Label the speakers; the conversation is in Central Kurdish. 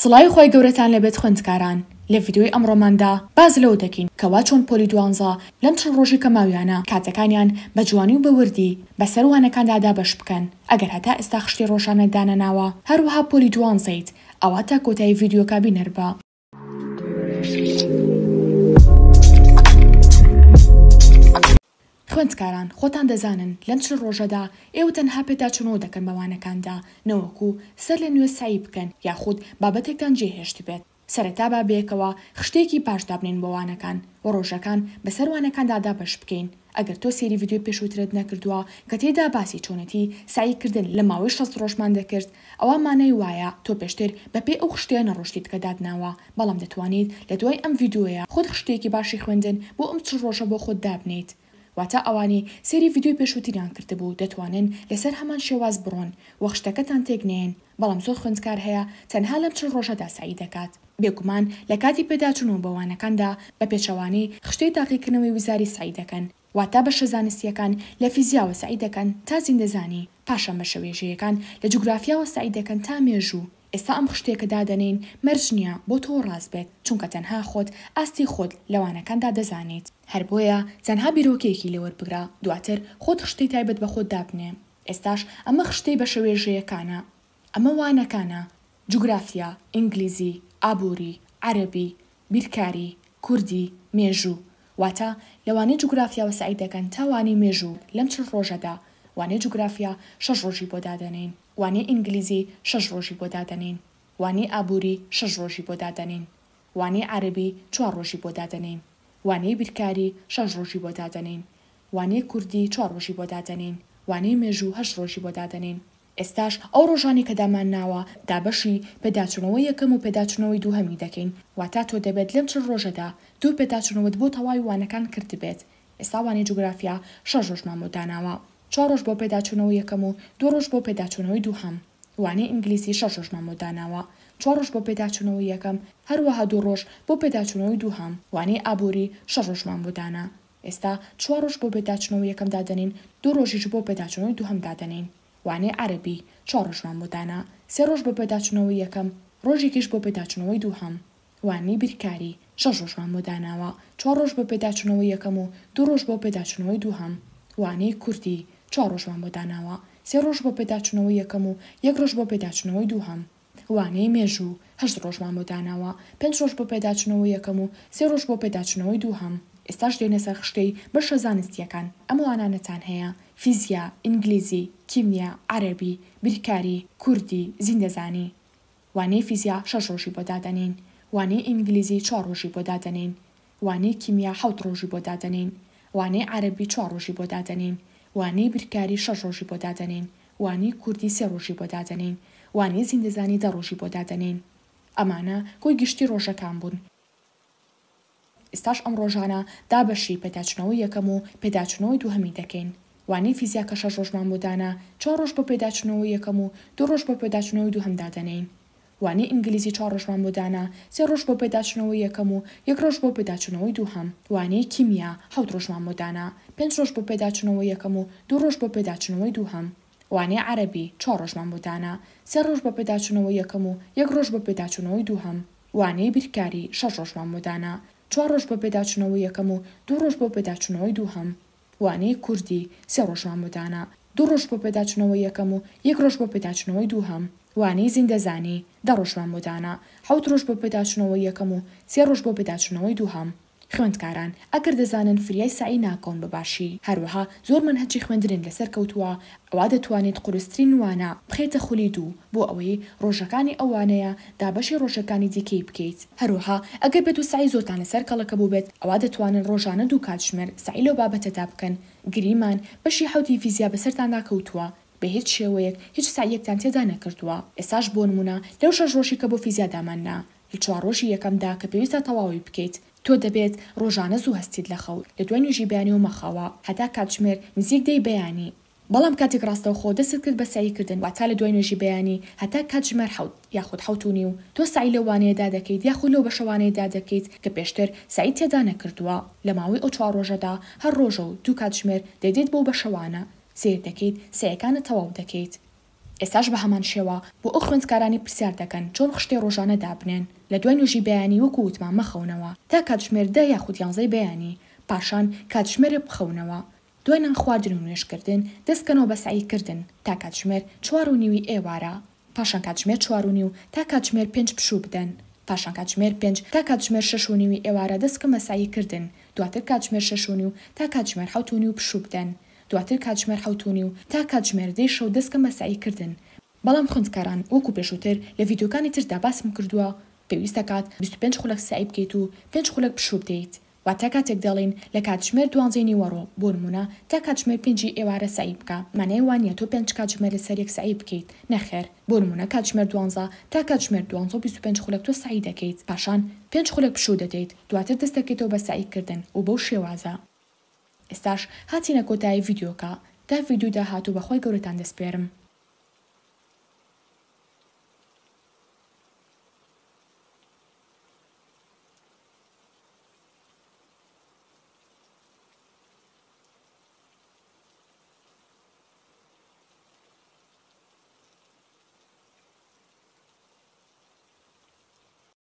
Speaker 1: سڵی خۆی گەورەتان لەبێت خوندکاران لە ڤیددیوی ئەمڕۆماندا باز لەو دەکەین کەوا چۆن پۆلی دوانزا لەم چەند ڕۆژی کەماویانە کاتەکانیان بە جوانی و بەوردی بەسەر وانەکاندادا بەش بکەن ئەگەر هەتا ئێستا خشتی ڕۆژانە دانەناوە هەروەها پۆلی دوانزەیت ئەوە تا کۆتایی ڤیددیوکبی نەربە خوێندکاران خۆتان دەزانن لەم چ ڕۆژەدا ئێوە تەنها پێداچنەوە دەکەن بەوانەکاندا نەوەکو سەر لە نوێ سایی بکەن یاخود بابەتێکتان جێهێشتی بێت سەرەتا با بێکەوە خشتێکی پاشدابنین بەوانەکان و ڕۆژەکان بەسەروانەکاندادا بەش بکەین ئەگەر تۆ سێری یددیو پێشوترت نەکردووە کە تێدا باسی چۆنەتی ساییکردن لە ماوەی شەست ڕۆژمان دەکرد ئەوە مانەی وایە تۆ پێشتر بە پێی ئەو خشتیان نەڕۆشتیت کە دادناوە بەڵام دەتوانیت لە دوای ئەم یددیوەیە خۆت خشتێکی باشی خوێندن بۆ ئەم چ ڕۆژە بۆ خۆت دابنیت واتە ئەوانی سەری یددیوی پێشوتیران کردبوو دەتوانن لەسەر هەمان شێواز بڕۆن وەخشتەکەتان تێکنێن بەڵام زۆر خوندکار هەیە تەنها لەم چل ڕۆژە داسایی دەکات بێگومان لە کاتی پێداچونەوە بەوانەکاندا بە پێچەوانی خشتەی تاقیکردنەوەی وزاری سعی دەکەن واتە بەشە زانستیەکان لە فیزیاوە سعی دەکەن تا زیندەزانی پاشە مەشەوێژەیەکان لە جوگرافیاوە سعی دەکەن تا مێژوو ئێستا ئەم خشتێکە دادەنین مەرج نییە بۆ تۆ ڕاست بێت چونکە تەنها خۆت ئاستی خۆت لەوانەکاندا دەزانیت هەر بۆیە تەنها بیرۆکێکی لەوەربگرا دواتر خۆت خشتی تایبەت بە خۆت دابنێ ئێستاش ئەمە خشتەی بە شەوێژەیەکانە ئەمە وانەکانە جوگرافیا ئینگلیزی ئابووری عەربی بیرکاری کوردی مێژوو واتە لەوانەی جوگرافیا وەسعی دەکەن تاوانی مێژوو لەم چ ڕۆژەدا وانێ جوگرافیا شەش ڕۆژی بۆ دادەنین وانێ ئینگلیزی شەش ڕۆژی بۆ دادەنین وانێ ئابووری شەش ڕۆژی بۆ دادەنین وانێ عربی چوار ڕۆژی بۆ دادەنین وانەی بیرکاری شەش ڕۆژی بۆ دادەنین وانێ کوردی چوار ڕۆژی بۆ دادەنین وانەی مێژوو هەشت ڕۆژی بۆ دادەنین ئێستاش ئەو ڕۆژانی کە دامان ناوە دابەشی پێداچونەوە یەکەم و پێداچونەوەی دووهەمی دەکەین واتا تۆ دەبێت لەم چ ڕۆژەدا دوو پێداچونەوەت بۆ تەواوی وانەکان کرد بێت ئێستا وانەی جوگرافیا شەژۆژمامۆداناوە چوار ڕۆژ بۆ پێداچوونەوە یەکەم و دو ڕۆژ بۆ پێداچوونەوەی دووهەم وانەی ئینگلیسی شەش ڕۆژ مامۆداناوە چوار ڕۆژ بۆ پێداچوونەوە یەکەم هەروەها دوو ڕۆژ بۆ پێداچوونەوەی دووهەم وانەی ئابووری شەش ڕۆژمان بۆدانا ئێستا چوار ڕۆژ بۆ پێداچنەوە یەکەم دادەنین دوو ڕۆژیش بۆ پێداچنەوەی دووهم دادەنین وانێ عەربی چوار ڕۆژمان بۆدانا سێ ڕۆژ بۆ پێداچنەوەی یەکەم ڕۆژێکیش بۆ پێداچنەوەی دووهم وانی بیرکاری شەش ڕۆژمان بۆداناوە چوار ڕۆژ بۆ پێداچنەوەی یەکەم و دوو ڕۆژ بۆ پێداچنەوەی دووهم وانەی کوردی چوار ڕۆژمان بۆ داناوە سێ ڕۆژ بۆ پێداچنەوەی یەکەم و یەک ڕۆژ بۆ پێداچنەوەی دووهەم وانەی مێژوو هەشت ڕۆژمان بۆ داناوە پێنج ڕۆژ بۆ پێداچنەوەی یەکەم و سێ ڕۆژ بۆ پێداچنەوەی دووهەم ئێستاش دێنە سەر خشتەی بەشە زانستیەکان ئەمە وانانەتان هەیە فیزیا ئینگلیزی کیمیا عەربی بیرکاری کوردی زیندەزانی وانەی فیزیا شەش ڕۆژی بۆ دادەنین وانەی ئینگلیزی چوار ڕۆژی بۆ دادەنین وانەی کیمیا حوت ڕۆژی بۆ دادەنین وانەی عەربی چوار ڕۆژی بۆ دادەنین وانەی برکاری شەش ڕۆژی بۆ دادەنین وانی کوردی سێ ڕۆژی بۆ دادەنین وانی زیندەزانی دە ڕۆژی بۆ دادەنین ئەمانە کۆی گشتی ڕۆژەکان بوون ئێستاش ئەم ڕۆژانە دابەشی پێداچنەوەی یەکەم و پێداچنەوەی دووهەمی دەکەین وانەی فیزیاکە شەش ڕۆژمان بۆدانە چا ڕۆژ بۆ پێداچنەوە یەکەم و دو ڕۆژ بۆ پێداچنەوەی دووهەمدادەنین وانەی ئینگلیزی چا ڕۆژوان بۆدانا سێ ڕۆژ بۆ پێداچنەوەی یەکەم و یەک ڕۆژ بۆ پێداچنەوەی دووهەم وانەی کیمیا حوت ڕۆژوان بۆدانا پێنج ڕۆژ بۆ پێداچنەوەی یەکەم و دوو ڕۆژ بۆ پێداچنەوەی دووهەم وانەیە عەربی چا ڕۆژمان بۆدانا سێ ڕۆژ بە پێداچنەوەی یەکەم و یەک ڕۆژ بە پێداچنەوەی دووهەم وانەیە بیرکاری شەش ڕۆژمان بۆدانا چوار ڕۆژ بە پێداچنەوەی یەکەم و دوو ڕۆژ بۆ پێداچنەوەی دووهەم وانەیە کوردی سێ ڕۆژمان بۆدانا دوو ڕۆژ بۆ پێداچنەوەی یەکەم و یەک ڕۆژ بۆ پێداچنەوەی دووهەم وانەی زیندەزانی دە ڕۆژمان بۆدانە حوت ڕۆژ بۆ پێداچنەوەی یەکەم و سێ ڕۆژ بۆ پێداچنەوەی دووهام خوێندکاران ئەگەر دەزانن فریای سعی ناکۆن بباشی هەروەها زۆرمان هەچی خوێندرن لەسەر کەوتووە ئەوا دەتوانێت قورستترین وانە بخێتە خولی دوو بۆ ئەوەی ڕۆژەکانی ئەوانەیە دابەشی ڕۆژەکانی دیکەی بکەیت هەروەها ئەگەر بێت و سعی زۆتان لەسەر کەڵەکە بووبێت ئەوا دەتوانن ڕۆژانە دوو کاتژمێر سعیلۆ بابەتەدا بکەن گریمان بەشی حوتی فیزیا بەسەرتاندا کەوتووە بە هیچ شێوەیەک هیچ سا یەکتان تێدا نەکردووە ئێساش بۆ نمونە لەو شەش ڕۆژی کە بۆ فیزیاداماننا لە چوار ڕۆژی یەکەمدا کە پێویستە تەواوی بکەیت تۆ دەبێت ڕۆژانە زوو هەستید لە خەوت لە دوای نوێژی بیانی و مەخەوە هەتا کاتژمێر نزیک دەی بەیانی بەڵام کاتێک ڕاستەوخۆ دەست کرد بە ساییکردن و تا لە دوای نوێژی بەیانی هەتا کاتژمێر حوت یاخود حوتونی و تۆ سعی لەوانەیەدا دەکەیت یاخود لەو بەشەوانەیەدا دەکەیت کە پێشتر سعی تێدا نەکردووە لە ماوەی ئەو چوار ڕۆژەدا هەر ڕۆژە و دوو کاتژمێر دەدێت بۆ بەشەوانە سیر دەکەیت سەیەکانە تەواو دەکەیت ئێستاش بە هەمان شێوە بۆ ئەو خوێندکارانی پرسیار دەکەن چۆن خشتی ڕۆژانە دابنێن لە دوای نوێژی بەیانی وەکو وتمان مەخەونەوە تا کاتژمێر دە یاخودیانزەی بەیانی پاشان کاتژمێرە بخەونەوە دوای نان خواردن و نوێشکردن دەستکەنەوە بە سعیکردن تا کاتژمێر چوار و نیوی ئێوارە پاشان کاتژمێر چوار و نیو تا کاتژمێر پێنج پشوو بدەن پاشان کاتژمێر پێنج تا کاتژمێر شش و نیوی ئێوارە دەستکە مەسایی کردن دواتر کاتژمێر شش و نیو تا کاتژمێر حوت و نیو پشوو بدەن دواتر کاتژمێر حوتونی و تا کاتژمێردەی شەو دەستکە مەسایی کردن بەڵام خوندکاران وەکو پێشووتر لە یددیوەکانی تردا باسم کردووە پێویستەکات 25 خولک سعی بکەیت و 5 خولک پشوو بدەیت وا تا کاتێک دەڵێن لە کاتژمێر دوانزێنی وەڕۆ بۆ نمونە تا کاتژمێر پێنجی ئێوارە سعی بکە مانای وانە تۆ پێنج کاتژمێر لە سەرێک سعی بکەیت نەخێر بۆ نمونە کاتژمێر دوانزا تا کاتژمێر 25 خولک تۆ سعی دەکەیت پاشان پێنج خولک پشوو دەدەیت دواتر دەستەکەیتەوە بە سعیکردن و بەو شێوازە ئێستاش هاتیینە کۆتایی ڤیددیوکە دا ڤیددیو داهات و بەخۆی گەورەتان دەسپێرم